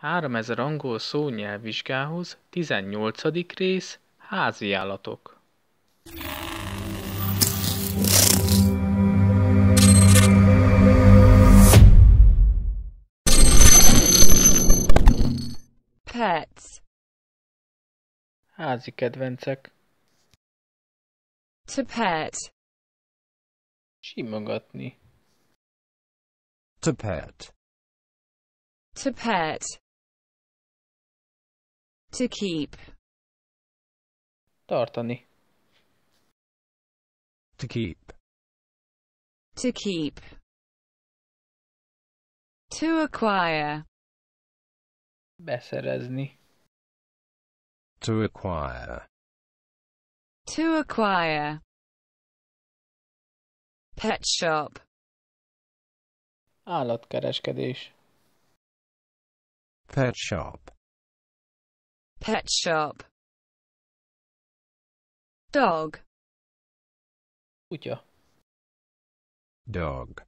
3000 angol szó nyelvvizsgához, 18. rész, állatok. Pets Házi kedvencek To pet Simogatni To pet To pet To keep. Tartani. To keep. To keep. To acquire. Beszerezni. To acquire. To acquire. Pet shop. Állatkereskedés. Pet shop. pet shop dog kutya dog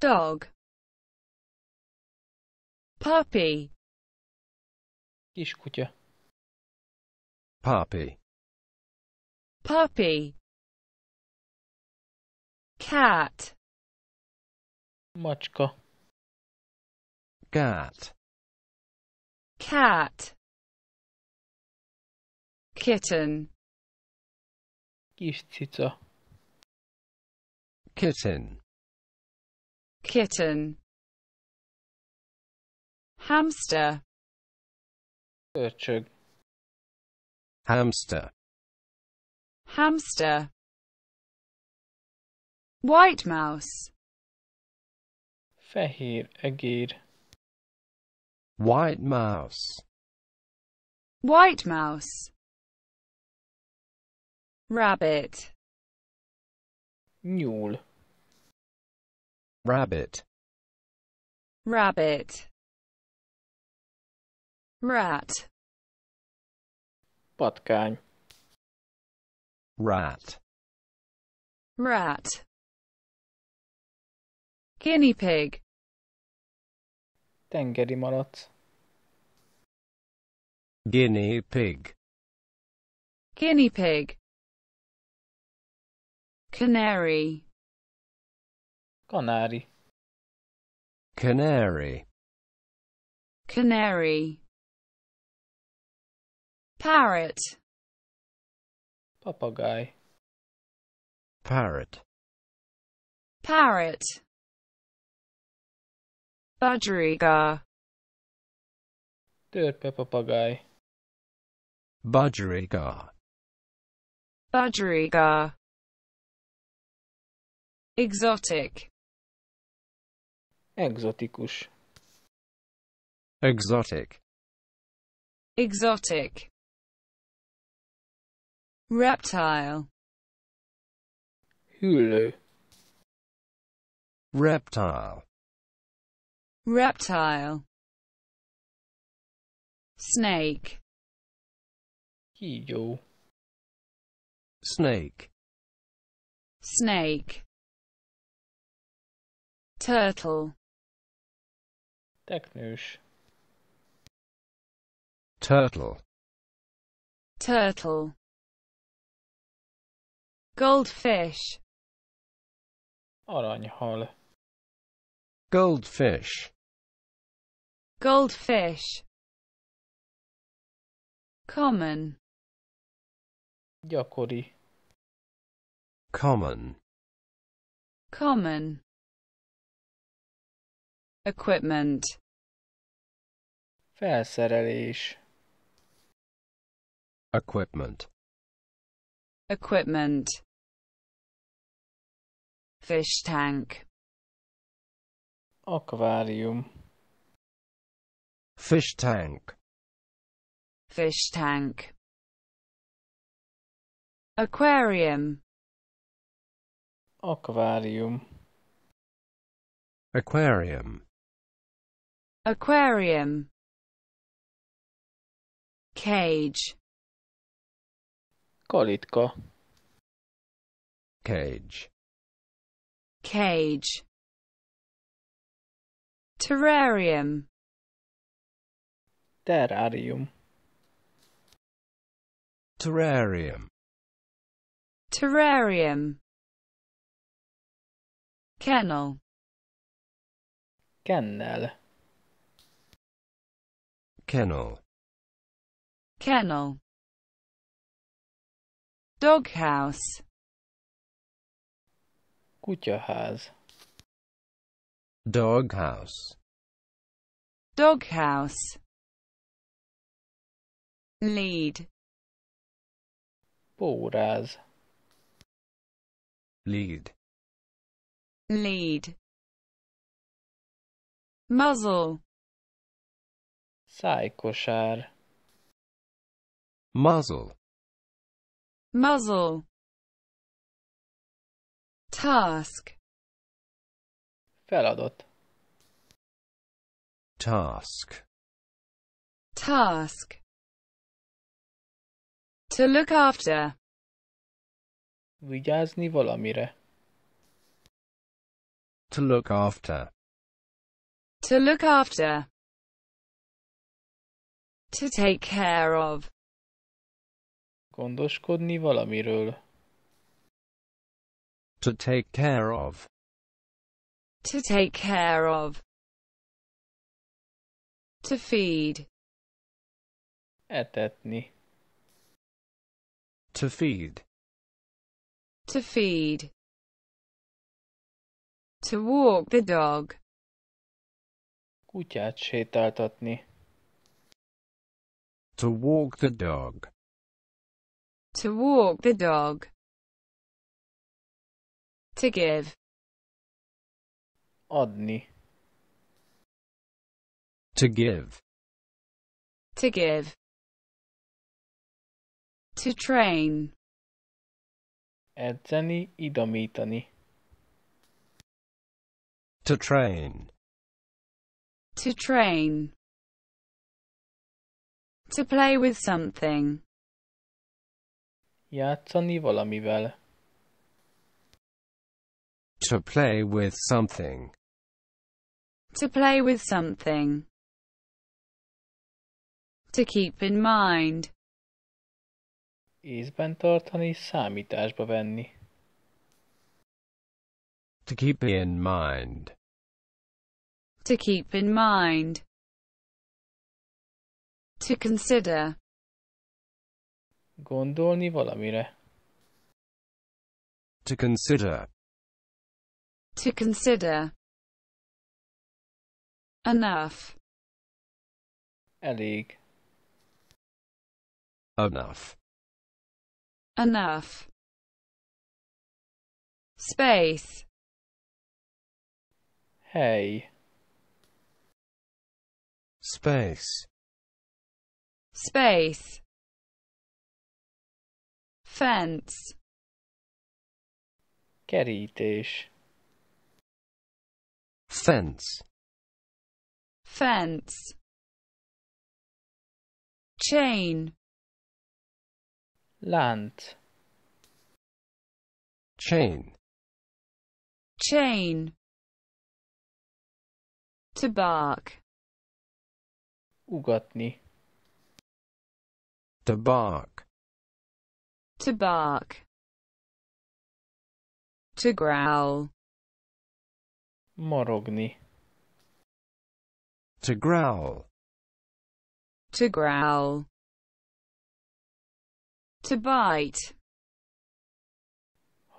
dog puppy kiskutya puppy puppy cat macska cat cat kitten Kisszitter. kitten, kitten hamster Görçög. hamster, hamster white mouse Fehér egér. white mouse, white mouse rabbit mule rabbit rabbit rat Spotkань. Rat. Rat. Guinea pig. Tengeri malac. Guinea pig. Guinea pig. Canary. Canary. Canary. Canary. Parrot. Papagai. Parrot. Parrot. Budgerigar. Tyrpe papagai. Budgerigar. Budgerigar. Exotic. Egzotikus. Exotic. Exotic. Reptile. Hulu. Reptile. Reptile. Snake. Kígyó. Snake. Snake turtle teknős turtle turtle goldfish aranyhal goldfish goldfish common gyakori common common Equipment Felszerelés Equipment Equipment Fish tank Aquarium Fish tank Fish tank Aquarium Aquarium Aquarium aquarium cage kalitka cage cage terrarium terrarium terrarium terrarium kennel kennel kennel kennel doghouse kutyaház doghouse doghouse lead póráz lead lead muzzle Szájkosár. Muzzle. Muzzle. Task. Feladat. Task. Task. To look after. Vigyázni valamire. To look after. To look after. To take care of. Gondoskodni valamiről. To take care of. To take care of. To feed. Etetni. To feed. To feed. To walk the dog. Kutyát sétáltatni. To walk the dog. To walk the dog. To give. Adni. To give. To give. To train. Edzeni, idomítani. To train. To train. To play with something. Játszani valamivel. To play with something. To play with something. To keep in mind. Észben tartani, számításba venni. To keep in mind. To keep in mind. To consider. Gondolni valamire. To consider. To consider. Enough. Elég. Enough. Enough. Space. Hey. Space space fence kerítés fence fence chain Land. chain chain to bark ugatni to bark. To bark. To growl. Morogni. To growl. To growl. To bite.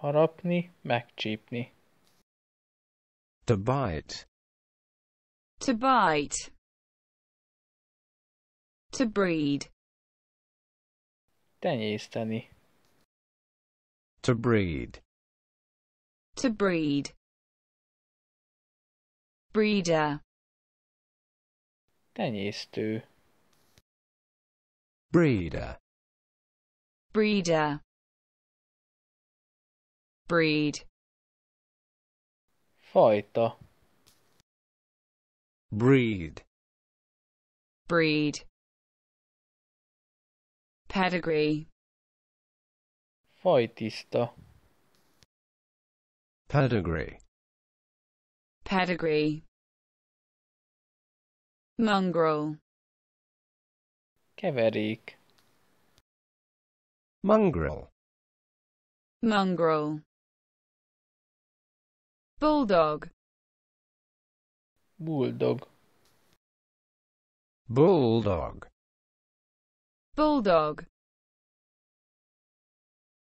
Harapni, megcsípni. To bite. To bite. To breed. Tenyészteni. To breed. To breed. Breeder. Tenyésztő. Breeder. Breeder. Breed. Fajta. Breed. Breed. Pedigree. Fajtiszta. Pedigree. Pedigree. Mongrel. Keverik. Mongrel. Mongrel. Bulldog. Bulldog. Bulldog. Bulldog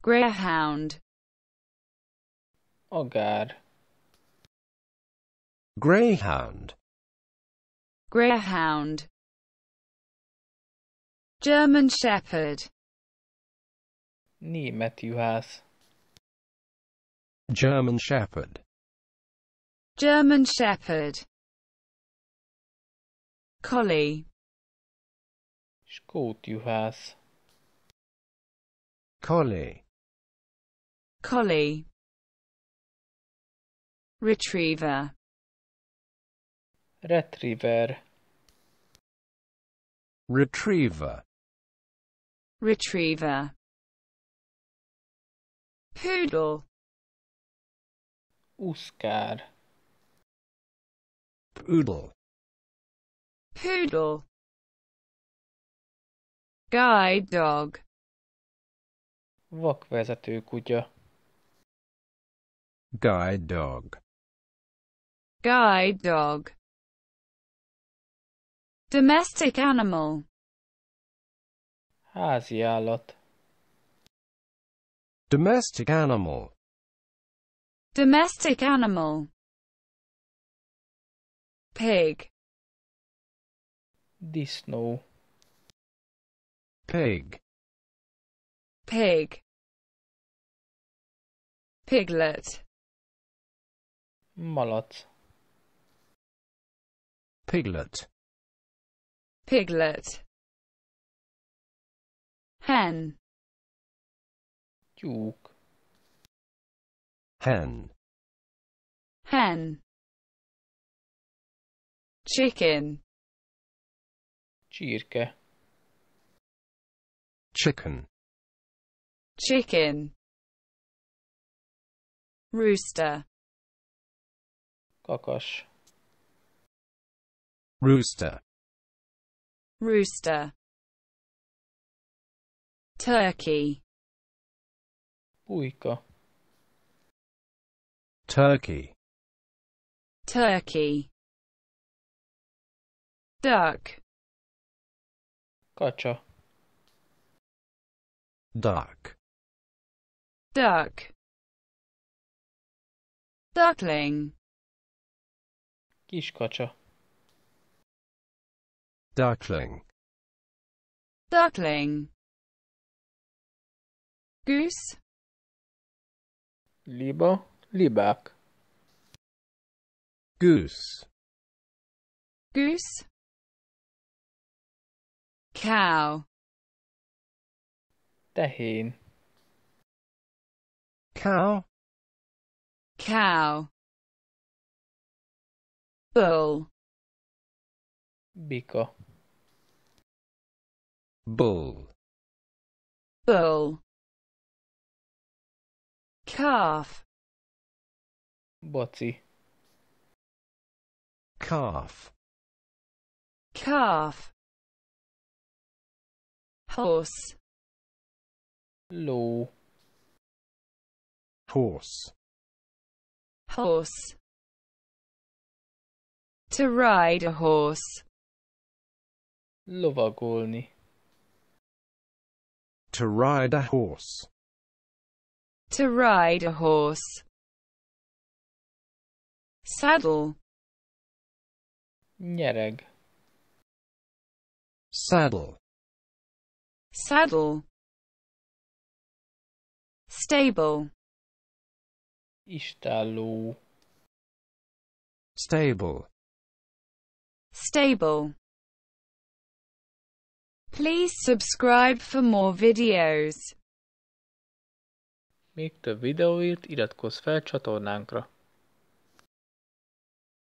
Greyhound Oh god. Greyhound Greyhound German Shepherd has. German Shepherd German Shepherd Collie Skótyúhász. Collie. Collie. Retriever. Retriever. Retriever. Retriever. Poodle. Uskar. Poodle. Poodle. Guide dog. Vakvezető kutya. Guide dog. Guide dog. Domestic animal. Házi állat. Domestic animal. Domestic animal. Pig. Disnó. Pig. Pig. Piglet. Malot. Piglet. Piglet. Hen. Tyúk. Hen. Hen. Chicken. Csirke chicken, chicken, rooster, kakas, rooster, rooster, turkey, puika, turkey, turkey, duck, kacha, duck, duck, duckling, kiskacsa, duckling, duckling, goose, liba, libák, goose, goose, cow, tehén cow cow bull Biko. bull bull calf boci calf calf horse Law. horse horse to ride a horse lovagolni to ride a horse to ride a horse saddle nyereg saddle saddle stable Istálló. Stable. Stable. Please subscribe for more videos. Még több videóért iratkozz fel csatornánkra.